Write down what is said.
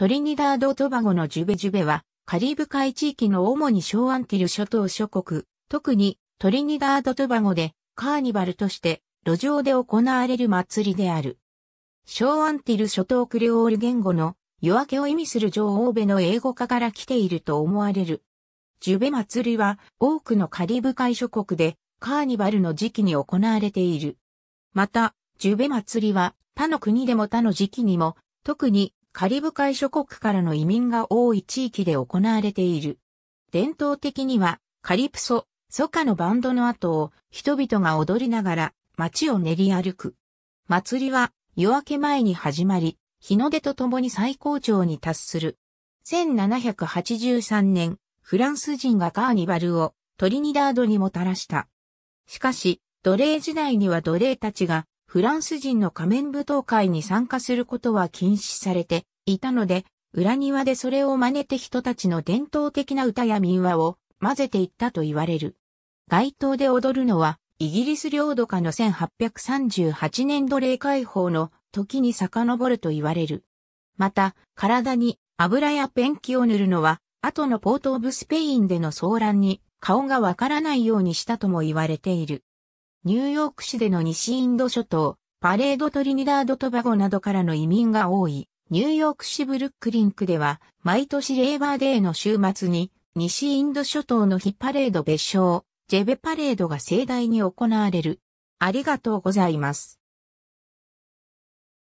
トリニダード・トバゴのジュベジュベは、カリブ海地域の主に小アンティル諸島諸国、特にトリニダード・トバゴでカーニバルとして路上で行われる祭りである。小アンティル諸島クレオール言語の夜明けを意味する女王部の英語化から来ていると思われる。ジュベ祭りは多くのカリブ海諸国でカーニバルの時期に行われている。また、ジュベ祭りは他の国でも他の時期にも、特にカリブ海諸国からの移民が多い地域で行われている。伝統的には、カリプソ、ソカのバンドの後を人々が踊りながら街を練り歩く。祭りは夜明け前に始まり、日の出とともに最高潮に達する。1783年、フランス人がカーニバルをトリニダードにもたらした。しかし、奴隷時代には奴隷たちがフランス人の仮面舞踏会に参加することは禁止されていたので、裏庭でそれを真似て人たちの伝統的な歌や民話を混ぜていったと言われる。街頭で踊るのは、イギリス領土下の1838年奴隷解放の時に遡ると言われる。また、体に油やペンキを塗るのは、後のポート・オブ・スペインでの騒乱に顔がわからないようにしたとも言われている。ニューヨーク市での西インド諸島、パレードトリニダードトバゴなどからの移民が多い、ニューヨーク市ブルックリンクでは、毎年レーバーデーの週末に、西インド諸島の日パレード別称、ジェベパレードが盛大に行われる。ありがとうございます。